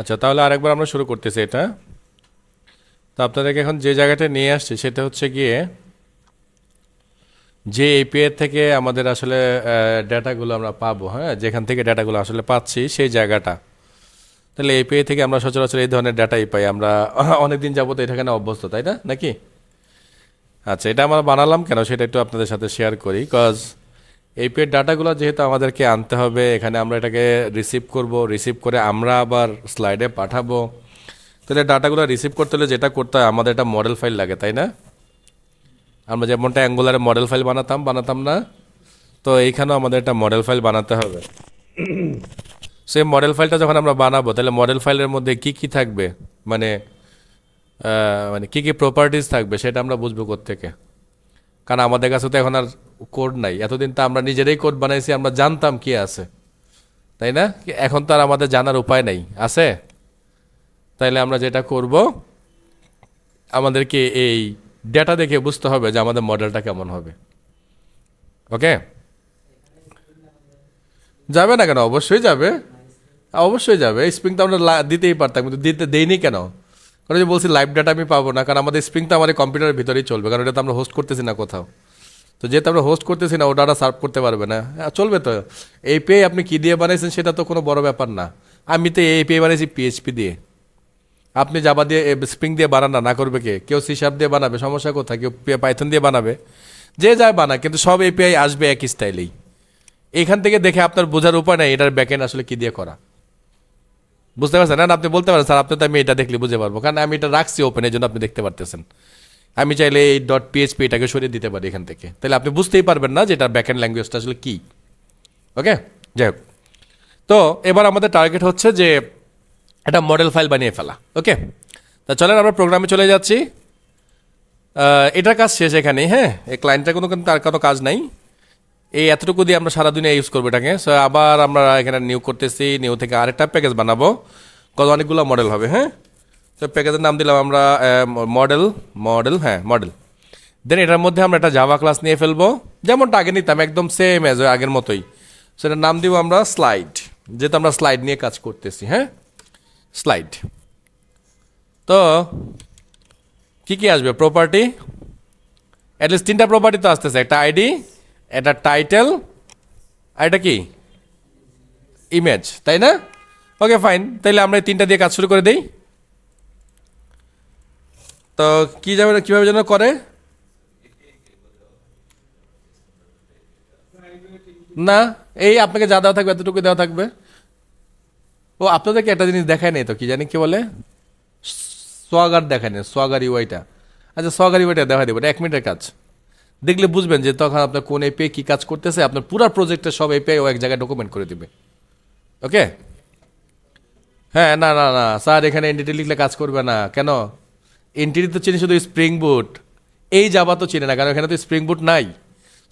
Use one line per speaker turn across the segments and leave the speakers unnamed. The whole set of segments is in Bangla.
আচ্ছা তাহলে আরেকবার আমরা শুরু করতেছি এটা তো আপনাদেরকে এখন যে জায়গাটা নিয়ে আসছি সেটা হচ্ছে গিয়ে যে এপিআই থেকে আমাদের আসলে ডেটাগুলো আমরা পাবো হ্যাঁ যেখান থেকে ডেটাগুলো আসলে পাচ্ছি সেই জায়গাটা তাহলে এপিআই থেকে আমরা সচরাচর এই ধরনের ডাটাই পাই আমরা অনেক দিন যাবো তো এটাখানে অভ্যস্ত তাই না নাকি আচ্ছা এটা আমরা বানালাম কেন সেটা একটু আপনাদের সাথে শেয়ার করি কজ এই ডাটাগুলো যেহেতু আমাদেরকে আনতে হবে এখানে আমরা এটাকে রিসিভ করব রিসিভ করে আমরা আবার স্লাইডে পাঠাবো তাহলে ডাটাগুলো রিসিভ করতে হলে যেটা করতে হয় আমাদের একটা মডেল ফাইল লাগে তাই না আমরা যেমনটা অ্যাঙ্গুলারে মডেল ফাইল বানাতাম বানাতাম না তো এইখানেও আমাদের একটা মডেল ফাইল বানাতে হবে সেই মডেল ফাইলটা যখন আমরা বানাবো তাহলে মডেল ফাইলের মধ্যে কি কি থাকবে মানে মানে কি কি প্রপার্টিজ থাকবে সেটা আমরা বুঝবো থেকে কারণ আমাদের কাছে তো এখন আর কোড নাই এতদিন তো আমরা নিজেরাই কোড বানাইছি আমরা জানতাম কি আছে তাই না এখন তো আর আমাদের জানার উপায় নাই আছে তাইলে আমরা যেটা করব আমাদেরকে এই ডেটা দেখে বুঝতে হবে যে আমাদের মডেলটা কেমন হবে ওকে যাবে না কেন অবশ্যই যাবে অবশ্যই যাবে স্প্রিং তো আমরা দিতেই পারতাম কিন্তু দিতে দেইনি কেন কারণ যে বলছি লাইভ ডাটা আমি পাবো না কারণ আমাদের স্প্রিং তো আমার কম্পিউটারের ভিতরেই চলবে কারণ এটা তো আমরা হোস্ট করতেছি না কোথাও তো যেহেতু আমরা হোস্ট করতেছি না ও ডাটা সার্ভ করতে পারবে না হ্যাঁ, চলবে তো এই পে আপনি কী দিয়ে বানিয়েছেন সেটা তো কোনো বড় ব্যাপার না আমি তো এই পে বানিয়েছি পিএইচপি দিয়ে আপনি জাবা দিয়ে স্প্রিং দিয়ে বানান না করবে কে কেউ সিসাপ দিয়ে বানাবে সমস্যা কোথায় কেউ পাইথন দিয়ে বানাবে যে যায় বানা কিন্তু সব এপিআই আসবে একই স্টাইলেই এখান থেকে দেখে আপনার বোঝার উপায় নাই এটার ব্যাকেন্ড আসলে কী দিয়ে করা বুঝতে পারছেন না আপনি বলতে পারেন স্যার আপনি তো আমি এটা দেখলে বুঝতে পারবো কারণ আমি এটা রাখছি ওপেন এই জন্য আপনি দেখতে পারতেছেন আমি চাইলে এই ডট পিএইচপি এটাকে সরিয়ে দিতে পারি এখান থেকে তাহলে আপনি বুঝতেই পারবেন না যে এটার এন্ড ল্যাঙ্গুয়েজটা আসলে কী ওকে যাই হোক তো এবার আমাদের টার্গেট হচ্ছে যে একটা মডেল ফাইল বানিয়ে ফেলা ওকে তা চলেন আমরা প্রোগ্রামে চলে যাচ্ছি এটার কাজ শেষ এখানে হ্যাঁ এই ক্লায়েন্টের কোনো কিন্তু তার কোনো কাজ নাই এই এতটুকু দিয়ে আমরা সারা দুনিয়া ইউজ করবো এটাকে সো আবার আমরা এখানে নিউ করতেছি নিউ থেকে আরেকটা প্যাকেজ বানাবো কত অনেকগুলো মডেল হবে হ্যাঁ তো প্যাকেজের নাম দিলাম আমরা মডেল মডেল হ্যাঁ মডেল দেন এটার মধ্যে আমরা একটা জাভা ক্লাস নিয়ে ফেলবো যেমনটা আগে নিতাম একদম সেম অ্যাজ আগের মতোই সেটার নাম দিব আমরা স্লাইড যেহেতু আমরা স্লাইড নিয়ে কাজ করতেছি হ্যাঁ স্লাইড তো কি কি আসবে প্রপার্টি অ্যাটলিস্ট তিনটা প্রপার্টি তো আসতেছে একটা আইডি একটা টাইটেল আর এটা কি ইমেজ তাই না ওকে ফাইন তাহলে আমরা এই তিনটা দিয়ে কাজ শুরু করে দিই তো কী যাবে কীভাবে যেন করে না এই আপনাকে যা দেওয়া থাকবে এতটুকু দেওয়া থাকবে ও আপনাদেরকে একটা জিনিস দেখায় নেই তো কি জানি কি বলে সোয়াগার দেখায় নেই সোয়াগার ইউআইটা আচ্ছা সোয়াগার ইউআইটা দেখা দেবো এক মিনিটের কাজ দেখলে বুঝবেন যে তখন আপনার কোন এপিআই কী কাজ করতেছে আপনার পুরো প্রজেক্টটা সব এপিআই ও এক জায়গায় ডকুমেন্ট করে দিবে ওকে হ্যাঁ না না না স্যার এখানে এনডিটি লিখলে কাজ করবে না কেন এনটিডি তো চিনি শুধু স্প্রিং বুট এই যাবা তো চিনে না কারণ এখানে তো স্প্রিং বুট নাই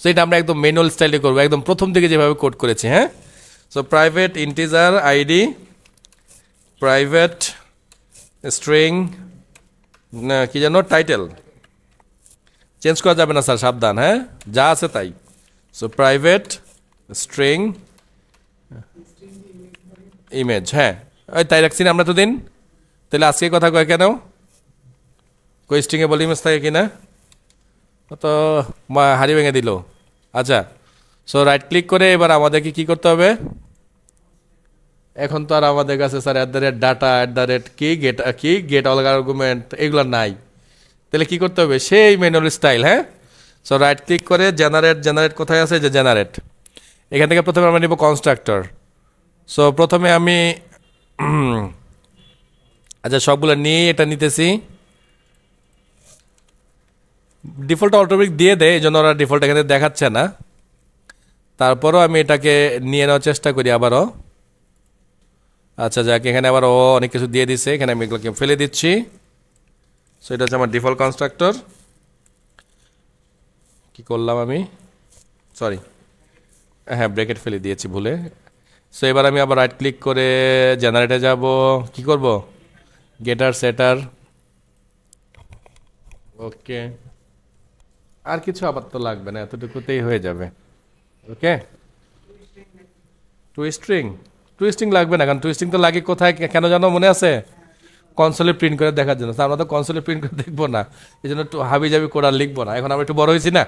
সো এটা আমরা একদম ম্যানুয়াল স্টাইলে করবো একদম প্রথম থেকে যেভাবে কোড করেছি হ্যাঁ so private integer ID private string কি যেন টাইটেল চেঞ্জ করা যাবে না স্যার সাবধান হ্যাঁ যা আছে তাই সো প্রাইভেট স্ট্রিং ইমেজ হ্যাঁ ওই তাই রাখছি না আমরা তো দিন তাহলে আজকে কথা কয় কেন কোয়েস্টিংয়ে ভলিউমেস থাকে কি না তো হারি ভেঙে দিল আচ্ছা সো রাইট ক্লিক করে এবার আমাদেরকে কি করতে হবে এখন তো আর আমাদের কাছে sir at the rate data at the rate কি গেট কি গেট অল আর্গুমেন্ট এগুলো নাই তাহলে কি করতে হবে সেই ম্যানুয়াল স্টাইল হ্যাঁ সো রাইট ক্লিক করে জেনারেট জেনারেট কোথায় আছে যে জেনারেট এখান থেকে প্রথমে আমরা নিব কনস্ট্রাক্টর সো প্রথমে আমি আচ্ছা সবগুলো নিয়ে এটা নিতেছি ডিফল্ট অটোমেটিক দিয়ে দেয় এই জন্য ওরা ডিফল্ট এখানে দেখাচ্ছে না তারপরও আমি এটাকে নিয়ে নেওয়ার চেষ্টা করি আবারও আচ্ছা যাক এখানে আবার ও অনেক কিছু দিয়ে দিছে এখানে আমি এগুলোকে ফেলে দিচ্ছি সো এটা হচ্ছে আমার ডিফল্ট কনস্ট্রাক্টর কি করলাম আমি সরি হ্যাঁ ব্রেকেট ফেলে দিয়েছি ভুলে সো এবার আমি আবার রাইট ক্লিক করে জেনারেটে যাব কি করব গেটার সেটার ওকে আর কিছু আবার তো লাগবে না এতটুকুতেই হয়ে যাবে ওকে টুইস্ট্রিং টুইস্টিং লাগবে না কারণ টুইস্টিং তো লাগে কোথায় কেন জানো মনে আছে কনসোলে প্রিন্ট করে দেখার জন্য আমরা তো কনসোলে প্রিন্ট করে দেখবো না এই জন্য একটু হাবি যাবি কোড আর লিখবো না এখন আমরা একটু বড় হয়েছি না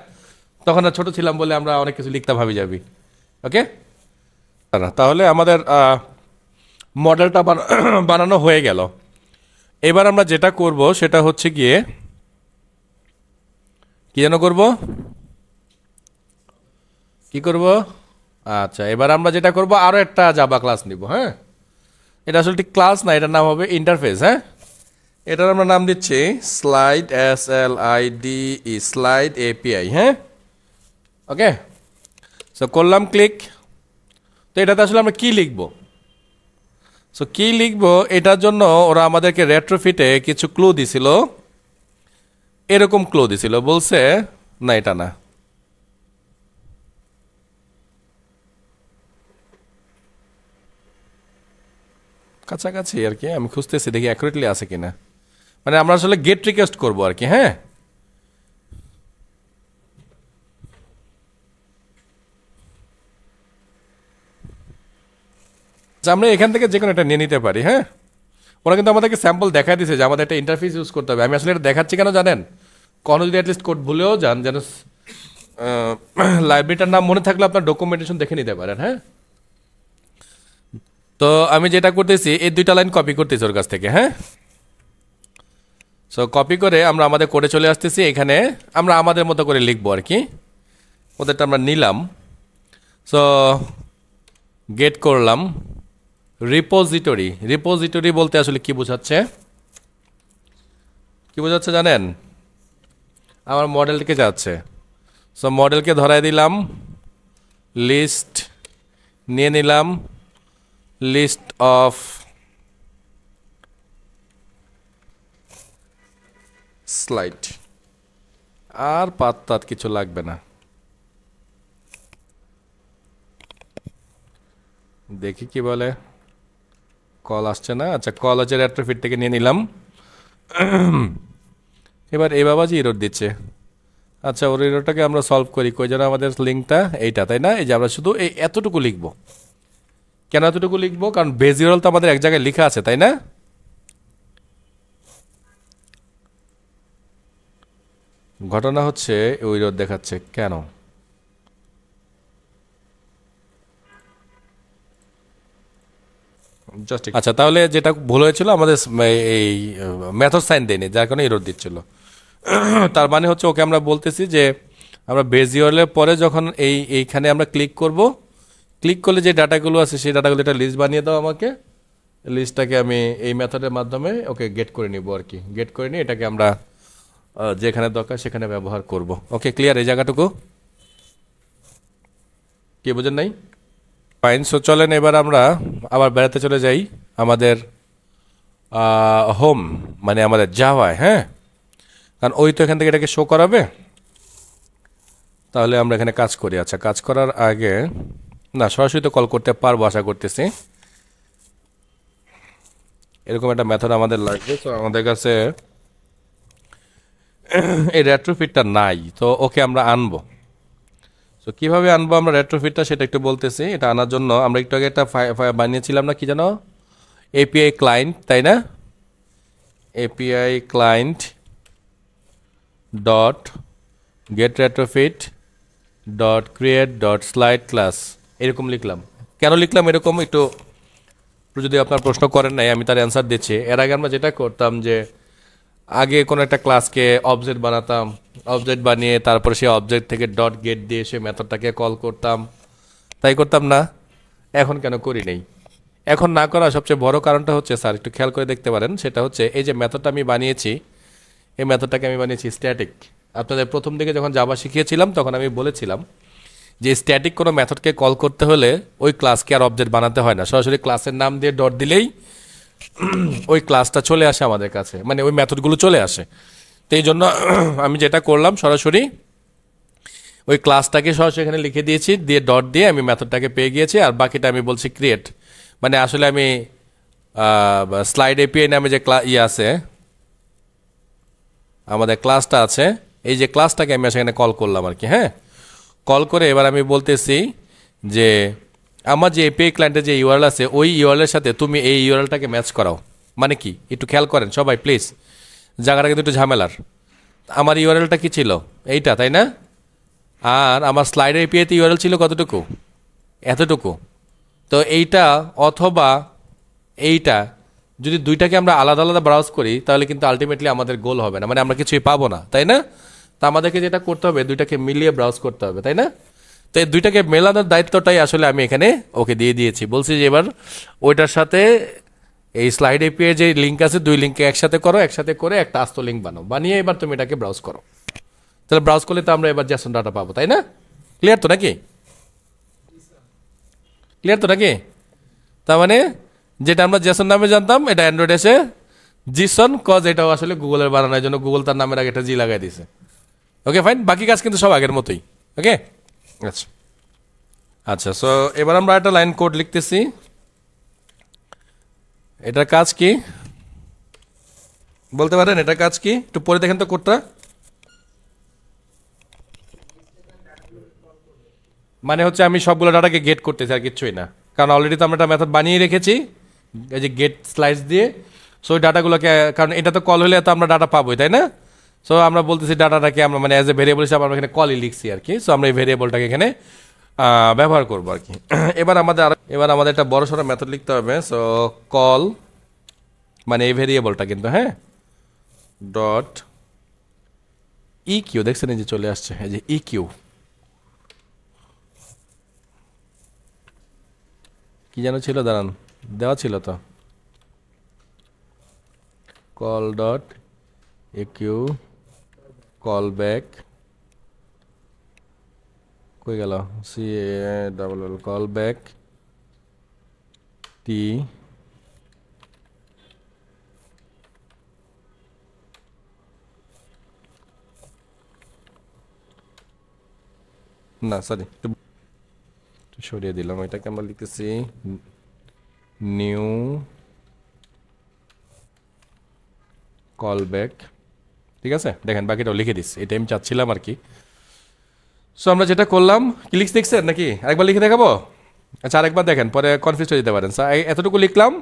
তখন আর ছোটো ছিলাম বলে আমরা অনেক কিছু লিখতে ভাবি যাবি ওকে তাহলে আমাদের মডেলটা বানানো হয়ে গেল এবার আমরা যেটা করব সেটা হচ্ছে গিয়ে কি যেন করব কি করব আচ্ছা এবার আমরা যেটা করব আরও একটা জাবা ক্লাস নিব হ্যাঁ এটা আসলে ঠিক ক্লাস না এটার নাম হবে ইন্টারফেস হ্যাঁ এটার আমরা নাম দিচ্ছি slide S L I D E slide API হ্যাঁ ওকে সো করলাম ক্লিক তো এটাতে আসলে আমরা কী লিখব সো কী লিখব এটার জন্য ওরা আমাদেরকে রেট্রোফিটে কিছু ক্লু দিছিল এরকম ক্লো দিছিল বলছে না এটা না কাছাকাছি আর কি আমি খুঁজতেছি দেখি অ্যাকুরেটলি আছে কিনা মানে আমরা আসলে গেট রিকোয়েস্ট করবো আর কি হ্যাঁ আচ্ছা, আমরা এখান থেকে যে কোনো একটা নিয়ে নিতে পারি হ্যাঁ ওরা কিন্তু আমাদেরকে স্যাম্পল দেখা দিছে যে আমাদের একটা ইন্টারফেস ইউজ করতে হবে আমি আসলে এটা দেখাচ্ছি কেন জানেন কখনো যদি অ্যাটলিস্ট কোড ভুলেও যান যেন লাইব্রেরিটার নাম মনে থাকলে আপনার ডকুমেন্টেশন দেখে নিতে পারেন হ্যাঁ তো আমি যেটা করতেছি এই দুইটা লাইন কপি করতেছি ওর কাছ থেকে হ্যাঁ সো কপি করে আমরা আমাদের কোডে চলে আসতেছি এখানে আমরা আমাদের মতো করে লিখবো আর কি ওদেরটা আমরা নিলাম সো গেট করলাম রিপোজিটরি রিপোজিটরি বলতে আসলে কি বোঝাচ্ছে কি বোঝাচ্ছে জানেন আমার মডেলকে যাচ্ছে সো মডেলকে ধরাই দিলাম লিস্ট নিয়ে নিলাম লিস্ট অফ স্লাইড আর পাত্তাত কিছু লাগবে না দেখি কি বলে কল আসছে না আচ্ছা কল আছে ফিট থেকে নিয়ে নিলাম এবার এ বাবাজি এরর দিচ্ছে আচ্ছা ওর এররটাকে আমরা সলভ করি কই যেন আমাদের লিঙ্কটা এইটা তাই না এই যে আমরা শুধু এই এতটুকু লিখব কেন এতটুকু লিখব কারণ বেজিরল তো আমাদের এক জায়গায় লেখা আছে তাই না ঘটনা হচ্ছে ওই রোড দেখাচ্ছে কেন আচ্ছা তাহলে যেটা ভুল হয়েছিল আমাদের এই ম্যাথর সাইন দেয়নি যার কারণে এরর দিচ্ছিল তার মানে হচ্ছে ওকে আমরা বলতেছি যে আমরা হলে পরে যখন এই এইখানে আমরা ক্লিক করব ক্লিক করলে যে ডাটাগুলো আছে সেই ডাটাগুলো একটা লিস্ট বানিয়ে দাও আমাকে লিস্টটাকে আমি এই মেথডের মাধ্যমে ওকে গেট করে নিব আর কি গেট করে নিয়ে এটাকে আমরা যেখানে দরকার সেখানে ব্যবহার করব ওকে ক্লিয়ার এই জায়গাটুকু কে বোঝেন নাই ফাইন সো চলেন এবার আমরা আবার বেড়াতে চলে যাই আমাদের হোম মানে আমাদের যাওয়ায় হ্যাঁ কারণ ওই তো এখান থেকে এটাকে শো করাবে তাহলে আমরা এখানে কাজ করি আচ্ছা কাজ করার আগে না সরাসরি তো কল করতে পারবো আশা করতেছি এরকম একটা মেথড আমাদের লাগবে তো আমাদের কাছে এই রেট্রোফিটটা নাই তো ওকে আমরা আনবো তো কীভাবে আনবো আমরা রেট্রোফিটটা সেটা একটু বলতেছি এটা আনার জন্য আমরা একটু আগে একটা বানিয়েছিলাম না কি জানো এপিআই ক্লায়েন্ট তাই না API client dot get retrofit dot create dot slide class এরকম লিখলাম কেন লিখলাম এরকম একটু যদি আপনার প্রশ্ন করেন নাই আমি তার অ্যান্সার দিচ্ছি এর আগে আমরা যেটা করতাম যে আগে কোনো একটা ক্লাসকে অবজেক্ট বানাতাম অবজেক্ট বানিয়ে তারপরে সেই অবজেক্ট থেকে ডট গেট দিয়ে সে মেথডটাকে কল করতাম তাই করতাম না এখন কেন করি নেই এখন না করা সবচেয়ে বড় কারণটা হচ্ছে স্যার একটু খেয়াল করে দেখতে পারেন সেটা হচ্ছে এই যে মেথডটা আমি বানিয়েছি এই মেথডটাকে আমি বানিয়েছি স্ট্যাটিক আপনাদের প্রথম দিকে যখন যাবা শিখিয়েছিলাম তখন আমি বলেছিলাম যে স্ট্যাটিক কোনো মেথডকে কল করতে হলে ওই ক্লাসকে আর অবজেক্ট বানাতে হয় না সরাসরি ক্লাসের নাম দিয়ে ডট দিলেই ওই ক্লাসটা চলে আসে আমাদের কাছে মানে ওই মেথডগুলো চলে আসে তো এই জন্য আমি যেটা করলাম সরাসরি ওই ক্লাসটাকে সরাসরি এখানে লিখে দিয়েছি দিয়ে ডট দিয়ে আমি মেথডটাকে পেয়ে গিয়েছি আর বাকিটা আমি বলছি ক্রিয়েট মানে আসলে আমি স্লাইড এপিআই নামে যে ক্লা ইয়ে আছে আমাদের ক্লাসটা আছে এই যে ক্লাসটাকে আমি সেখানে কল করলাম আর কি হ্যাঁ কল করে এবার আমি বলতেছি যে আমার যে এপিআই ক্লায়েন্টের যে ইউআরএল আছে ওই ইউআরএলের সাথে তুমি এই ইউআরএলটাকে ম্যাচ করাও মানে কি একটু খেয়াল করেন সবাই প্লিজ জায়গাটা কিন্তু একটু ঝামেলার আমার ইউআরএলটা কি ছিল এইটা তাই না আর আমার স্লাইডের এপিআইতে ইউআরএল ছিল কতটুকু এতটুকু তো এইটা অথবা এইটা যদি দুইটাকে আমরা আলাদা আলাদা ব্রাউজ করি তাহলে কিন্তু আলটিমেটলি আমাদের গোল হবে না মানে আমরা কিছুই পাবো না তাই না তা আমাদেরকে যেটা করতে হবে দুইটাকে মিলিয়ে ব্রাউজ করতে হবে তাই না তো এই দুইটাকে মেলানোর দায়িত্বটাই আসলে আমি এখানে ওকে দিয়ে দিয়েছি বলছি যে এবার ওইটার সাথে এই স্লাইড এপিএ যে লিঙ্ক আছে দুই লিঙ্ককে একসাথে করো একসাথে করে একটা আস্ত লিঙ্ক বানো বানিয়ে এবার তুমি এটাকে ব্রাউজ করো তাহলে ব্রাউজ করলে তো আমরা এবার জ্যাসন ডাটা পাবো তাই না ক্লিয়ার তো নাকি ক্লিয়ার তো নাকি তার মানে যেটা আমরা জ্যাসন নামে জানতাম এটা অ্যান্ড্রয়েড এসে জিসন কজ এটাও আসলে গুগলের বানানোর জন্য গুগল তার নামের আগে একটা জি লাগাই দিয়েছে ওকে ফাইন বাকি কাজ কিন্তু সব আগের মতোই ওকে আচ্ছা আচ্ছা সো এবার আমরা একটা লাইন কোড লিখতেছি এটার কাজ কি বলতে পারেন এটার কাজ কি একটু পরে দেখেন তো কোডটা মানে হচ্ছে আমি সবগুলো ডাটাকে গেট করতেছি আর কিচ্ছুই না কারণ অলরেডি তো আমরা একটা মেথড বানিয়ে রেখেছি এই যে গেট স্লাইস দিয়ে সো ওই ডাটাগুলোকে কারণ এটা তো কল হলে তো আমরা ডাটা পাবোই তাই না সো আমরা বলতেছি ডাটাটাকে আমরা মানে অ্যাজ এ ভেরিয়েবল হিসাবে আমরা এখানে কলই লিখছি আর কি সো আমরা এই ভেরিয়েবলটাকে এখানে ব্যবহার করবো আর কি এবার আমাদের এবার আমাদের একটা বড় সড়ো মেথড লিখতে হবে সো কল মানে এই ভেরিয়েবলটা কিন্তু হ্যাঁ ডট ই কিউ দেখছেন এই যে চলে আসছে এই যে ই কিউ কি যেন ছিল দাঁড়ান দেওয়া ছিল তো call dot enqueue callback কই গেল C double L callback T না সরি একটু সরিয়ে দিলাম এটাকে আমরা লিখতেছি নিউ কল ব্যাক ঠিক আছে দেখেন বাকিটাও লিখে দিস এটা আমি চাচ্ছিলাম আর কি সো আমরা যেটা করলাম ক্লিক্স দেখছেন নাকি একবার লিখে দেখাবো আচ্ছা আরেকবার দেখেন পরে কনফিউজ হয়ে যেতে পারেন স্যার এতটুকু লিখলাম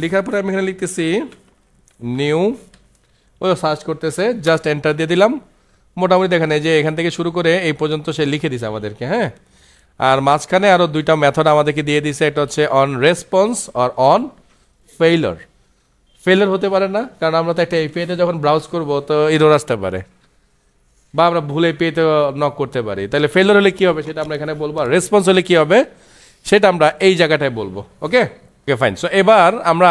লেখার পরে আমি এখানে লিখতেছি নিউ ও সার্চ করতেছে জাস্ট এন্টার দিয়ে দিলাম মোটামুটি দেখেন এই যে এখান থেকে শুরু করে এই পর্যন্ত সে লিখে দিছে আমাদেরকে হ্যাঁ আর মাঝখানে আরও দুইটা মেথড আমাদেরকে দিয়ে দিছে এটা হচ্ছে অন রেসপন্স আর অন ফেইলর ফেলের হতে পারে না কারণ আমরা তো একটা এপিআইতে যখন ব্রাউজ করবো তো এরর আসতে পারে বা আমরা ভুল এপিআইতে নক করতে পারি তাহলে ফেলের হলে কী হবে সেটা আমরা এখানে বলবো আর রেসপন্স হলে কী হবে সেটা আমরা এই জায়গাটায় বলবো ওকে ওকে ফাইন সো এবার আমরা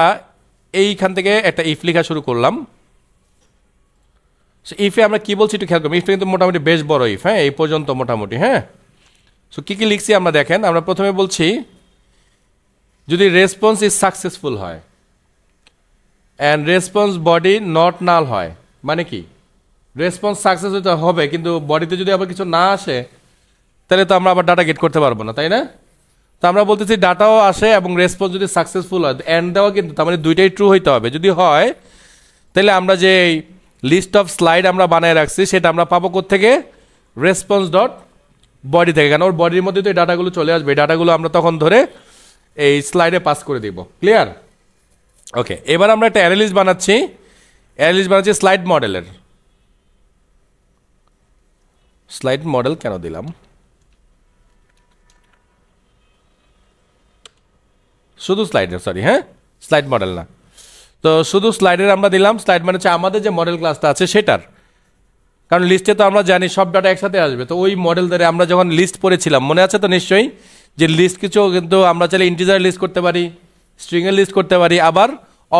এইখান থেকে একটা ইফ লেখা শুরু করলাম সো ইফে আমরা কী বলছি একটু খেয়াল করবো ইফটা কিন্তু মোটামুটি বেশ বড় ইফ হ্যাঁ এই পর্যন্ত মোটামুটি হ্যাঁ সো কী কী লিখছি আমরা দেখেন আমরা প্রথমে বলছি যদি রেসপন্স ইজ সাকসেসফুল হয় and response body not null হয় মানে কি রেসপন্স সাকসেস হইতে হবে কিন্তু বডিতে যদি আবার কিছু না আসে তাহলে তো আমরা আবার ডাটা গেট করতে পারবো না তাই না তো আমরা বলতেছি ডাটাও আসে এবং রেসপন্স যদি সাকসেসফুল হয় অ্যান্ড দেওয়া কিন্তু তার মানে দুইটাই ট্রু হইতে হবে যদি হয় তাহলে আমরা যে লিস্ট অফ স্লাইড আমরা বানিয়ে রাখছি সেটা আমরা পাবো কোথেকে রেসপন্স ডট বডি থেকে কেন ওর বডির মধ্যে তো এই ডাটাগুলো চলে আসবে এই ডাটাগুলো আমরা তখন ধরে এই স্লাইডে পাস করে দিব ক্লিয়ার ওকে এবার আমরা একটা অ্যানালিস বানাচ্ছি অ্যানালিস বানাচ্ছি স্লাইড মডেলের স্লাইড মডেল কেন দিলাম শুধু স্লাইডের সরি হ্যাঁ স্লাইড মডেল না তো শুধু স্লাইডের আমরা দিলাম স্লাইড মানে হচ্ছে আমাদের যে মডেল ক্লাসটা আছে সেটার কারণ লিস্টে তো আমরা জানি সব ডাটা একসাথে আসবে তো ওই মডেল ধরে আমরা যখন লিস্ট পড়েছিলাম মনে আছে তো নিশ্চয়ই যে লিস্ট কিছু কিন্তু আমরা চাইলে ইন্টিজার লিস্ট করতে পারি স্ট্রিংয়ের লিস্ট করতে পারি আবার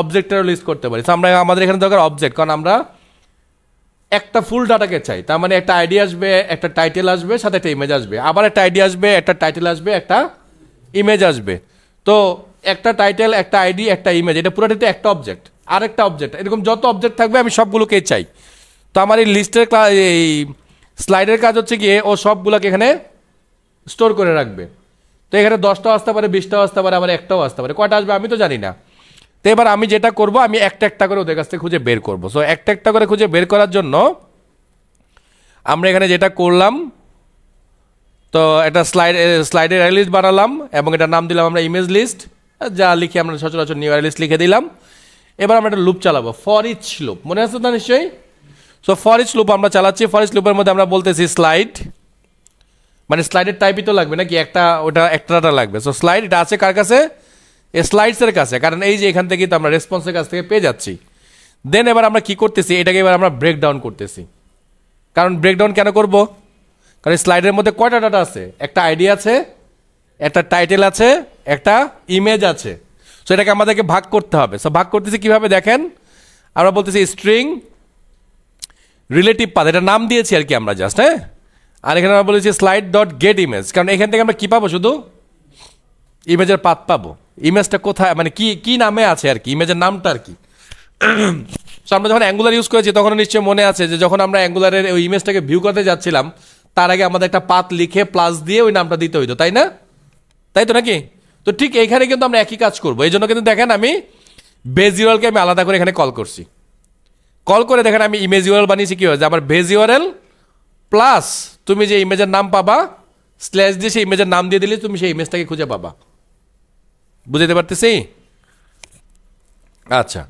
অবজেক্টেরও লিস্ট করতে পারি আমরা আমাদের এখানে দরকার অবজেক্ট কারণ আমরা একটা ফুল ডাটাকে চাই তার মানে একটা আইডি আসবে একটা টাইটেল আসবে সাথে একটা ইমেজ আসবে আবার একটা আইডিয়া আসবে একটা টাইটেল আসবে একটা ইমেজ আসবে তো একটা টাইটেল একটা আইডি একটা ইমেজ এটা পুরোটাতে একটা অবজেক্ট আরেকটা অবজেক্ট এরকম যত অবজেক্ট থাকবে আমি সবগুলোকে চাই তো আমার এই লিস্টের এই স্লাইডের কাজ হচ্ছে গিয়ে ও সবগুলোকে এখানে স্টোর করে রাখবে তো এখানে দশটাও আসতে পারে বিশটাও আসতে পারে আমার একটাও আসতে পারে কয়টা আসবে আমি তো জানি না তো এবার আমি যেটা করব আমি একটা একটা করে ওদের কাছ থেকে খুঁজে বের করব সো একটা একটা করে খুঁজে বের করার জন্য আমরা এখানে যেটা করলাম তো একটা স্লাইড স্লাইডের লিস্ট বানালাম এবং এটা নাম দিলাম আমরা ইমেজ লিস্ট যা লিখে আমরা সচরাচর নিউ লিস্ট লিখে দিলাম এবার আমরা একটা লুপ চালাবো ফর ইচ লুপ মনে আছে তো নিশ্চয়ই সো ফর ইচ লুপ আমরা চালাচ্ছি ফর ইচ লুপের মধ্যে আমরা বলতেছি স্লাইড মানে স্লাইডের টাইপই তো লাগবে নাকি একটা ওটা একটা লাগবে সো স্লাইড এটা আছে কার কাছে স্লাইডসের কাছে কারণ এই যে এখান থেকে তো আমরা রেসপন্সের কাছ থেকে পেয়ে যাচ্ছি দেন এবার আমরা কি করতেছি এটাকে এবার আমরা ব্রেকডাউন করতেছি কারণ ব্রেকডাউন কেন করব কারণ স্লাইডের মধ্যে কয়টা ডাটা আছে একটা আইডিয়া আছে একটা টাইটেল আছে একটা ইমেজ আছে সো এটাকে আমাদেরকে ভাগ করতে হবে সো ভাগ করতেছি কিভাবে দেখেন আমরা বলতেছি স্ট্রিং রিলেটিভ পাথ এটা নাম দিয়েছি আর কি আমরা জাস্ট হ্যাঁ আর এখানে আমরা বলেছি স্লাইড ডট গেট ইমেজ কারণ এখান থেকে আমরা কী পাবো শুধু ইমেজের পাত পাবো ইমেজটা কোথায় মানে কি কি নামে আছে আর কি ইমেজের নামটা আর কি সো আমরা যখন অ্যাঙ্গুলার ইউজ করেছি তখন নিশ্চয়ই মনে আছে যে যখন আমরা অ্যাঙ্গুলারের ওই ইমেজটাকে ভিউ করতে যাচ্ছিলাম তার আগে আমাদের একটা পাত লিখে প্লাস দিয়ে ওই নামটা দিতে হইতো তাই না তাই তো নাকি তো ঠিক এইখানে কিন্তু আমরা একই কাজ করবো এই জন্য কিন্তু দেখেন আমি বেজিওরালকে আমি আলাদা করে এখানে কল করছি কল করে দেখেন আমি ইমেজিওয়াল বানিয়েছি কী হয়েছে আমার বেজিওরাল প্লাস তুমি যে ইমেজের নাম পাবা স্ল্যাশ দিয়ে সেই ইমেজের নাম দিয়ে দিলে তুমি সেই ইমেজটাকে খুঁজে পাবা বুঝাতে পারতেছি আচ্ছা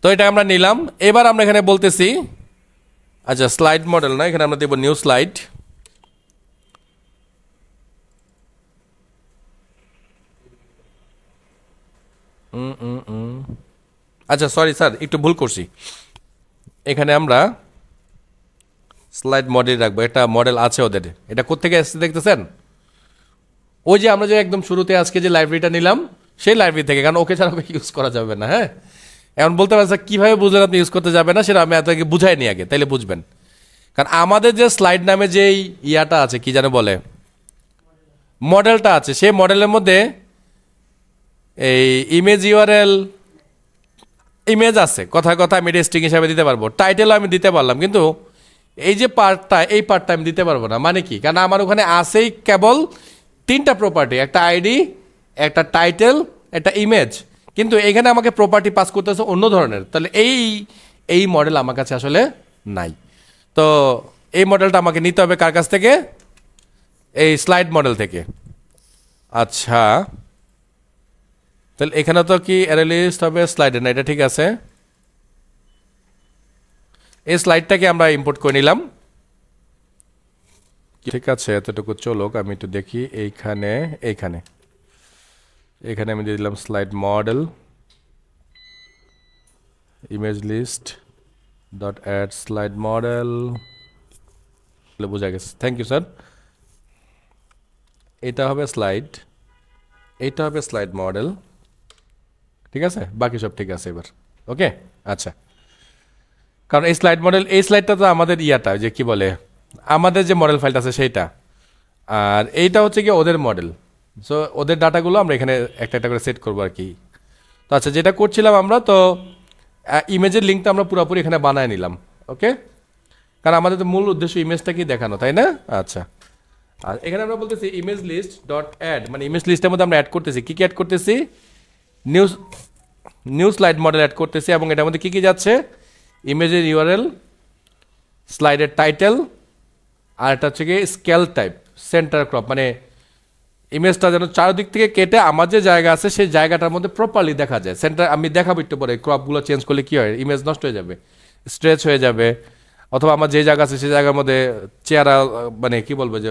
তো এটা আমরা নিলাম এবার আমরা এখানে বলতেছি আচ্ছা স্লাইড মডেল না এখানে আমরা দেব নিউ স্লাইড আচ্ছা সরি স্যার একটু ভুল করছি এখানে আমরা স্লাইড মডেল রাখবো একটা মডেল আছে ওদের এটা কোথেকে আসছে দেখতেছেন ওই যে আমরা যে একদম শুরুতে আজকে যে লাইব্রেরিটা নিলাম সেই লাইব্রেরি থেকে কারণ ওকে ছাড়া ওকে ইউজ করা যাবে না হ্যাঁ এমন বলতে পারছে কীভাবে বুঝলেন আপনি ইউজ করতে যাবে না সেটা আমি আপনাকে বুঝাই নি আগে তাইলে বুঝবেন কারণ আমাদের যে স্লাইড নামে যেই ইয়াটা আছে কি জানে বলে মডেলটা আছে সেই মডেলের মধ্যে এই ইমেজ ইউআরএল ইমেজ আছে কথা কথা আমি রেস্টিং হিসাবে দিতে পারবো টাইটেলও আমি দিতে পারলাম কিন্তু এই যে পার্টটা এই পার্টটা আমি দিতে পারবো না মানে কি কারণ আমার ওখানে আসেই কেবল তিনটা প্রপার্টি একটা আইডি একটা টাইটেল একটা ইমেজ কিন্তু এখানে আমাকে প্রপার্টি পাস করতে হচ্ছে অন্য ধরনের তাহলে এই এই মডেল আমার কাছে আসলে নাই তো এই মডেলটা আমাকে নিতে হবে কার কাছ থেকে এই স্লাইড মডেল থেকে আচ্ছা তাহলে এখানে তো কি অ্যানালিস্ট হবে স্লাইডে না এটা ঠিক আছে এই স্লাইডটাকে আমরা ইম্পোর্ট করে নিলাম ঠিক আছে এতটুকু চলুক আমি একটু দেখি এইখানে এইখানে এখানে আমি দিয়ে দিলাম slide model image list dot add slide model বোঝা গেছে থ্যাংক ইউ স্যার এটা হবে স্লাইড এটা হবে স্লাইড মডেল ঠিক আছে বাকি সব ঠিক আছে এবার ওকে আচ্ছা কারণ এই স্লাইড মডেল এই স্লাইডটা তো আমাদের ইয়াটা যে কি বলে আমাদের যে মডেল ফাইলটা আছে সেইটা আর এইটা হচ্ছে কি ওদের মডেল সো ওদের ডাটাগুলো আমরা এখানে একটা একটা করে সেট করবো আর কি তো আচ্ছা যেটা করছিলাম আমরা তো ইমেজের লিঙ্কটা আমরা পুরোপুরি এখানে বানায় নিলাম ওকে কারণ আমাদের তো মূল উদ্দেশ্য ইমেজটাকেই দেখানো তাই না আচ্ছা আর এখানে আমরা বলতেছি ইমেজ লিস্ট ডট অ্যাড মানে ইমেজ লিস্টের মধ্যে আমরা অ্যাড করতেছি কী কী অ্যাড করতেছি news new slide model add করতেছি এবং এটার মধ্যে কী কী যাচ্ছে ইমেজের ইউআরএল স্লাইডের টাইটেল আর এটা হচ্ছে গিয়ে স্কেল টাইপ সেন্টার ক্রপ মানে ইমেজটা যেন চারদিক থেকে কেটে আমার যে জায়গা আছে সেই জায়গাটার মধ্যে প্রপারলি দেখা যায় সেন্টার আমি দেখাবো একটু পরে ক্রপগুলো চেঞ্জ করলে কী হয় ইমেজ নষ্ট হয়ে যাবে স্ট্রেচ হয়ে যাবে অথবা আমার যে জায়গা আছে সেই জায়গার মধ্যে চেহারা মানে কি বলবো যে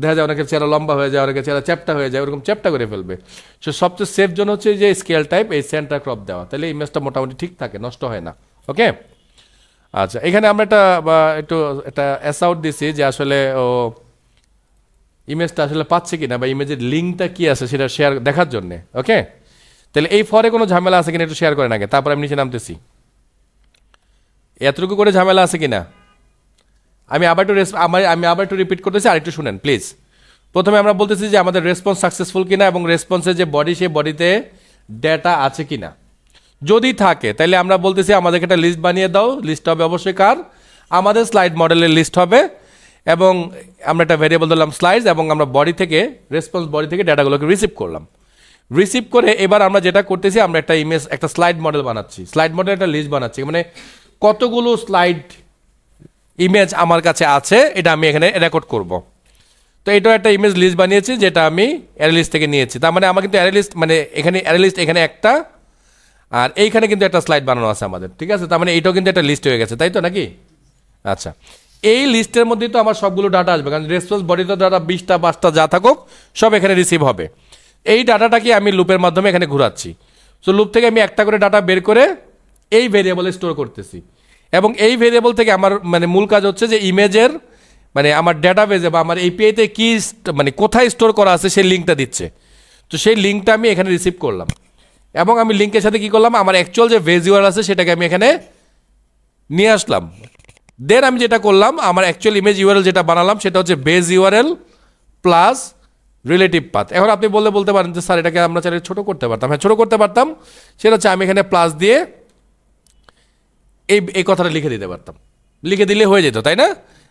দেখা যায় অনেকের চেহারা লম্বা হয়ে যায় অনেকের চেহারা চ্যাপটা হয়ে যায় ওরকম চ্যাপটা করে ফেলবে সো সবচেয়ে সেফ জন্য হচ্ছে যে স্কেল টাইপ এই সেন্টার ক্রপ দেওয়া তাহলে ইমেজটা মোটামুটি ঠিক থাকে নষ্ট হয় না ওকে আচ্ছা এখানে আমরা একটা একটু একটা অ্যাসাউট দিছি যে আসলে ও ইমেজটা আসলে পাচ্ছে কিনা বা ইমেজের লিঙ্কটা কি আছে সেটা শেয়ার দেখার জন্যে ওকে তাহলে এই ফরে কোনো ঝামেলা আছে কিনা একটু শেয়ার করেন আগে তারপর আমি নিচে নামতেছি এতটুকু করে ঝামেলা আছে কিনা আমি আবার একটু আমার আমি আবার একটু রিপিট করতেছি আর একটু শুনেন প্লিজ প্রথমে আমরা বলতেছি যে আমাদের রেসপন্স সাকসেসফুল কিনা এবং রেসপন্সের যে বডি সেই বডিতে ডেটা আছে কিনা যদি থাকে তাহলে আমরা বলতেছি আমাদেরকে একটা লিস্ট বানিয়ে দাও লিস্ট হবে অবশ্যই কার আমাদের স্লাইড মডেলের লিস্ট হবে এবং আমরা একটা ভেরিয়েবল ধরলাম স্লাইডস এবং আমরা বডি থেকে রেসপন্স বডি থেকে ডেটাগুলোকে রিসিভ করলাম রিসিভ করে এবার আমরা যেটা করতেছি আমরা একটা ইমেজ একটা স্লাইড মডেল বানাচ্ছি স্লাইড মডেল একটা লিস্ট বানাচ্ছি মানে কতগুলো স্লাইড ইমেজ আমার কাছে আছে এটা আমি এখানে রেকর্ড করব তো এটাও একটা ইমেজ লিস্ট বানিয়েছি যেটা আমি অ্যারেলিস্ট থেকে নিয়েছি তার মানে আমার কিন্তু অ্যারেলিস্ট মানে এখানে অ্যারেলিস্ট এখানে একটা আর এইখানে কিন্তু একটা স্লাইড বানানো আছে আমাদের ঠিক আছে তার মানে এইটাও কিন্তু একটা লিস্ট হয়ে গেছে তাই তো নাকি আচ্ছা এই লিস্টের মধ্যেই তো আমার সবগুলো ডাটা আসবে কারণ রেসপন্স বডিতে ডাটা বিশটা পাঁচটা যা থাকুক সব এখানে রিসিভ হবে এই ডাটাটাকে আমি লুপের মাধ্যমে এখানে ঘুরাচ্ছি সো লুপ থেকে আমি একটা করে ডাটা বের করে এই ভেরিয়েবলে স্টোর করতেছি এবং এই ভেরিয়েবল থেকে আমার মানে মূল কাজ হচ্ছে যে ইমেজের মানে আমার ডেটাবেজে বা আমার এপিআইতে কী মানে কোথায় স্টোর করা আছে সেই লিঙ্কটা দিচ্ছে তো সেই লিঙ্কটা আমি এখানে রিসিভ করলাম এবং আমি লিঙ্কের সাথে কি করলাম আমার অ্যাকচুয়াল যে ভেজুয়াল আছে সেটাকে আমি এখানে নিয়ে আসলাম দেন আমি যেটা করলাম আমার অ্যাকচুয়াল ইমেজ ইউআরএল যেটা বানালাম সেটা হচ্ছে base URL plus relative path এখন আপনি বললে বলতে পারেন যে স্যার এটাকে আমরা চাইলে ছোটো করতে পারতাম হ্যাঁ ছোটো করতে পারতাম সেটা হচ্ছে আমি এখানে প্লাস দিয়ে এই এই কথাটা লিখে দিতে পারতাম লিখে দিলে হয়ে যেত তাই না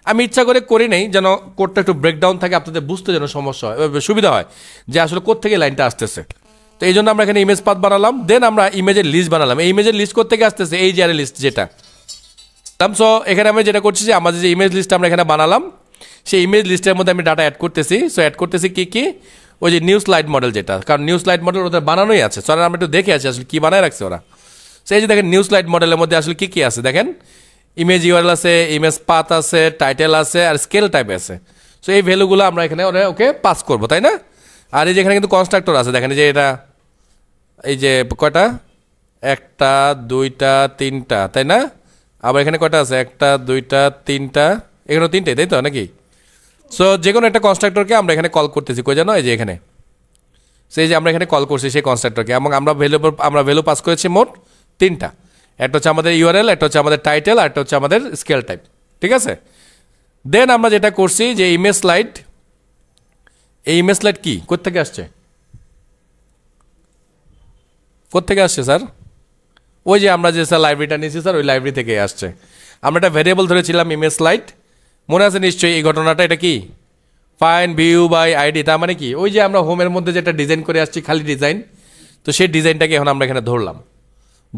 আমি ইচ্ছা করে করি নাই যেন কোডটা একটু ব্রেকডাউন থাকে আপনাদের বুঝতে যেন সমস্যা হয় সুবিধা হয় যে আসলে থেকে লাইনটা আসতেছে তো এই জন্য আমরা এখানে ইমেজ পাথ বানালাম দেন আমরা ইমেজের লিস্ট বানালাম এই ইমেজের লিস্ট করতে গিয়ে আসতেছে এই যে লিস্ট যেটা সো এখানে আমি যেটা করছি যে আমাদের যে ইমেজ লিস্ট আমরা এখানে বানালাম সেই ইমেজ লিস্টের মধ্যে আমি ডাটা অ্যাড করতেছি সো অ্যাড করতেছি কি কি ওই যে নিউ স্লাইড মডেল যেটা কারণ নিউ স্লাইড মডেল ওদের বানানোই আছে সো আমি একটু দেখে আছি আসলে কী বানায় রাখছে ওরা সেই যে দেখেন নিউ স্লাইড মডেলের মধ্যে আসলে কী কী আছে দেখেন ইমেজ ইউআরএল আছে ইমেজ পাথ আছে টাইটেল আছে আর স্কেল টাইপ আছে সো এই ভ্যালুগুলো আমরা এখানে ওরা ওকে পাস করবো তাই না আর এই যেখানে কিন্তু কনস্ট্রাক্টর আছে দেখেন যে এটা এই যে কয়টা একটা দুইটা তিনটা তাই না আবার এখানে কয়টা আছে একটা দুইটা তিনটা এখানেও তিনটে তাই তো নাকি সো যে কোনো একটা কনস্ট্রাক্টরকে আমরা এখানে কল করতেছি কই জানো এই যে এখানে সেই যে আমরা এখানে কল করছি সেই কনস্ট্রাক্টরকে এবং আমরা ভ্যালু আমরা ভ্যালু পাস করেছি মোট তিনটা একটা হচ্ছে আমাদের ইউআরএল একটা হচ্ছে আমাদের টাইটেল আর একটা হচ্ছে আমাদের স্কেল টাইপ ঠিক আছে দেন আমরা যেটা করছি যে ইমেজ স্লাইড এই ইমেজ স্লাইড কী কোথেকে আসছে কোথেকে আসছে স্যার ওই যে আমরা যে স্যার লাইব্রেরিটা নিয়েছি স্যার ওই লাইব্রেরি থেকে আসছে আমরা একটা ভেরিয়েবল ধরেছিলাম ইমেজ লাইট মনে আছে নিশ্চয়ই এই ঘটনাটা এটা কি ফাইন ভিউ বাই আইডি তার মানে কি ওই যে আমরা হোমের মধ্যে যেটা ডিজাইন করে আসছি খালি ডিজাইন তো সেই ডিজাইনটাকে এখন আমরা এখানে ধরলাম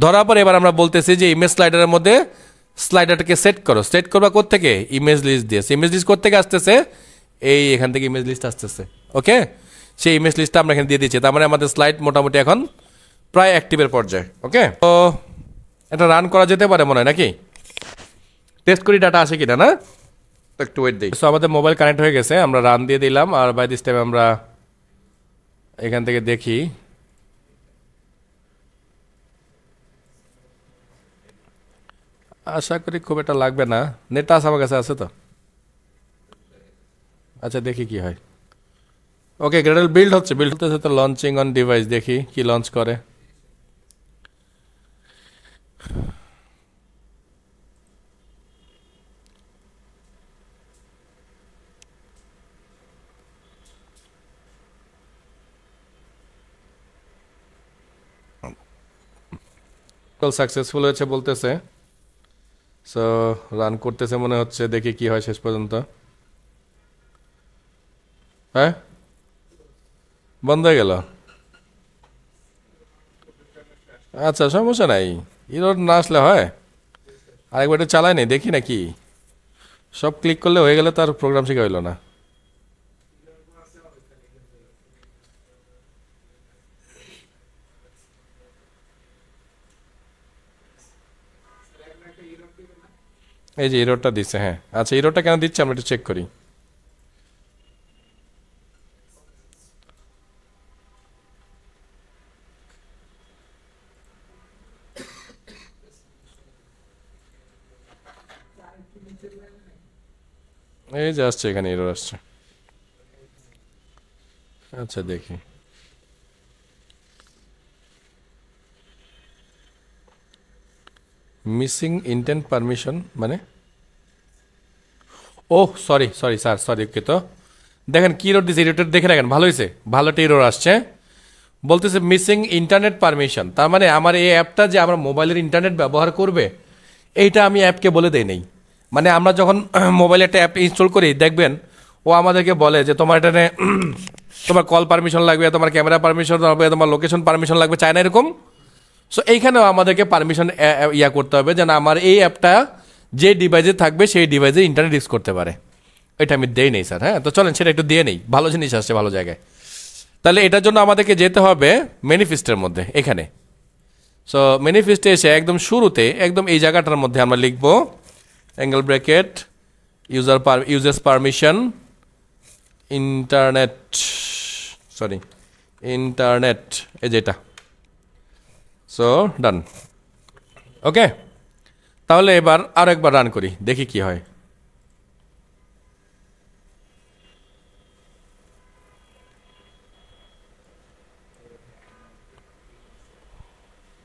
ধরার পর এবার আমরা বলতেছি যে ইমেজ স্লাইডারের মধ্যে স্লাইডারটাকে সেট করো সেট করবা কোথেকে ইমেজ লিস্ট দিয়ে ইমেজ লিস্ট কোথেকে আসতেছে এই এখান থেকে ইমেজ লিস্ট আসতেছে ওকে সেই ইমেজ লিস্টটা আমরা এখানে দিয়ে দিচ্ছি তার মানে আমাদের স্লাইড মোটামুটি এখন প্রায় অ্যাক্টিভের পর্যায়ে ওকে তো এটা রান করা যেতে পারে মনে হয় নাকি টেস্ট করি ডাটা আসে কিনা না তো একটু ওয়েট দিই সো আমাদের মোবাইল কানেক্ট হয়ে গেছে আমরা রান দিয়ে দিলাম আর বাই দিস টাইম আমরা এখান থেকে দেখি আশা করি খুব একটা লাগবে না নেট আছে আমার কাছে আছে তো আচ্ছা দেখি কি হয় ওকে গ্রেডাল বিল্ড হচ্ছে বিল্ড হতেছে তো লঞ্চিং অন ডিভাইস দেখি কি লঞ্চ করে সাকসেসফুল হয়েছে বলতেছে সো রান করতেছে মনে হচ্ছে দেখি কি হয় শেষ পর্যন্ত হ্যাঁ বন্ধ হয়ে গেল আচ্ছা সমস্যা নাই ইরোড না আসলে হয় আরেকবার একটু চালায় নেই দেখি নাকি সব ক্লিক করলে হয়ে গেলে তার প্রোগ্রাম শিখে হইলো না এই যে ইরোডটা দিচ্ছে হ্যাঁ আচ্ছা ইরোডটা কেন দিচ্ছে আমরা একটু চেক করি এই যে আসছে এখানে এরর আসছে আচ্ছা দেখি মিসিং ইন্টেন্ট পারমিশন মানে ও sorry sorry sir sorry okay তো দেখেন কী রোড দিছে এরোটার দেখে রাখেন ভালো হয়েছে ভালো একটা এরোর আসছে বলতেছে মিসিং ইন্টারনেট পারমিশন তার মানে আমার এই অ্যাপটা যে আমার মোবাইলের ইন্টারনেট ব্যবহার করবে এইটা আমি অ্যাপকে বলে দেই নেই মানে আমরা যখন মোবাইলে একটা অ্যাপ ইনস্টল করি দেখবেন ও আমাদেরকে বলে যে তোমার এটা তোমার কল পারমিশন লাগবে তোমার ক্যামেরা পারমিশন লাগবে তোমার লোকেশন পারমিশন লাগবে চায় না এরকম সো এইখানেও আমাদেরকে পারমিশন ইয়া করতে হবে যেন আমার এই অ্যাপটা যে ডিভাইসে থাকবে সেই ডিভাইসে ইন্টারনেট ইউজ করতে পারে এটা আমি দেই নেই স্যার হ্যাঁ তো চলেন সেটা একটু দিয়ে নেই ভালো জিনিস আসছে ভালো জায়গায় তাহলে এটার জন্য আমাদেরকে যেতে হবে ম্যানিফেস্টের মধ্যে এখানে সো ম্যানিফেস্টে এসে একদম শুরুতে একদম এই জায়গাটার মধ্যে আমরা লিখবো angle bracket user per users permission internet sorry internet এই যেটা সো ডান ওকে তাহলে এবার আর একবার রান করি দেখি কি হয়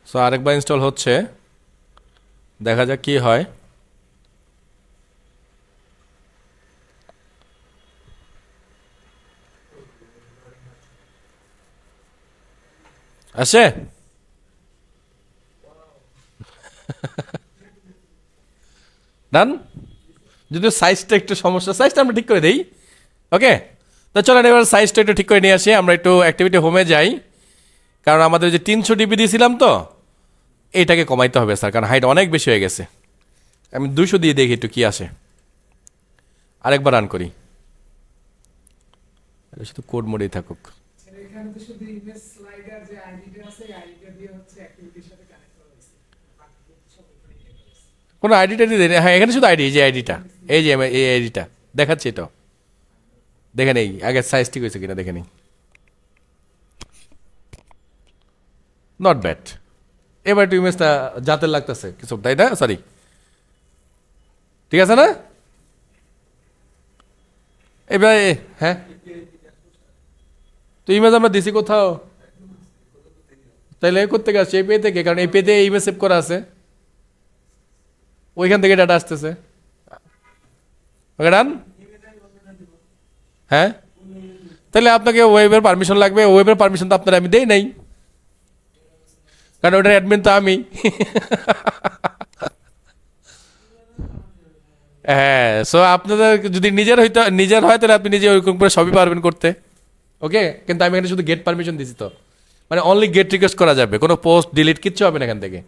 সো আরেকবার ইনস্টল হচ্ছে দেখা যাক কি হয় আছে ডান যদি সাইজটা একটু সমস্যা সাইজটা আমরা ঠিক করে দিই ওকে তো চলেন এবার সাইজটা একটু ঠিক করে নিয়ে আসি আমরা একটু অ্যাক্টিভিটি হোমে যাই কারণ আমাদের যে তিনশো ডিবি দিয়েছিলাম তো এইটাকে কমাইতে হবে স্যার কারণ হাইট অনেক বেশি হয়ে গেছে আমি দুশো দিয়ে দেখি একটু কী আসে আরেকবার রান করি শুধু কোড মোডেই থাকুক কোনো আইডিটা টাইডি হ্যাঁ এখানে শুধু আইডি এই যে আইডিটা এই যে এই আইডিটা দেখাচ্ছি এটা দেখে নেই আগে সাইজ ঠিক হয়েছে কিনা দেখে নেই নট ব্যাড এবার একটু ইমেজটা জাতের লাগতেছে কিছু তাই না সরি ঠিক আছে না এবার হ্যাঁ তো ইমেজ আমরা দিছি কোথাও তাইলে করতে গেছি এই পেয়ে থেকে কারণ এই পেতে ইমেজ সেভ করা আছে ওইখান থেকে ডাটা আসতেছে ডান হ্যাঁ তাহলে আপনাকে ওয়েবের পারমিশন লাগবে ওয়েবের পারমিশন তো আপনার আমি দেই নাই কারণ ওটার অ্যাডমিন তো আমি হ্যাঁ সো আপনাদের যদি নিজের হইতে নিজের হয় তাহলে আপনি নিজে ওইরকম করে সবই পারবেন করতে ওকে কিন্তু আমি এখানে শুধু গেট পারমিশন দিছি তো মানে অনলি গেট রিকোয়েস্ট করা যাবে কোনো পোস্ট ডিলিট কিচ্ছু হবে না এখান থেকে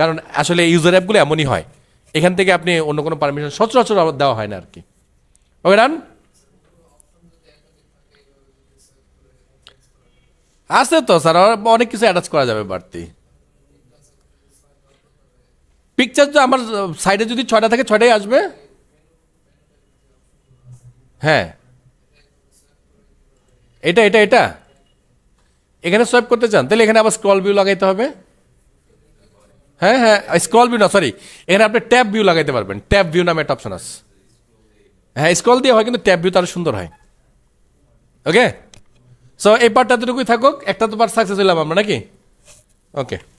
কারণ আসলে ইউজার অ্যাপগুলো এমনই হয় এখান থেকে আপনি অন্য কোনো পারমিশন সচরাচর দেওয়া হয় না আর কি ওকে রান আছে তো স্যার অনেক কিছু অ্যাটাচ করা যাবে বাড়তি পিকচার তো আমার সাইডে যদি ছয়টা থাকে ছয়টাই আসবে হ্যাঁ এটা এটা এটা এখানে সোয়াইপ করতে চান তাহলে এখানে আবার স্ক্রল ভিউ লাগাইতে হবে হ্যাঁ হ্যাঁ স্ক্রল ভিউ না সরি এখানে আপনি ট্যাব ভিউ লাগাইতে পারবেন ট্যাব ভিউ নামে একটা অপশন আস হ্যাঁ স্ক্রল দিয়ে হয় কিন্তু ট্যাব ভিউ তার সুন্দর হয় ওকে সো এই পার্টটা দুটুকুই থাকুক একটা তো পার্ট সাকসেস হইলাম আমরা নাকি ওকে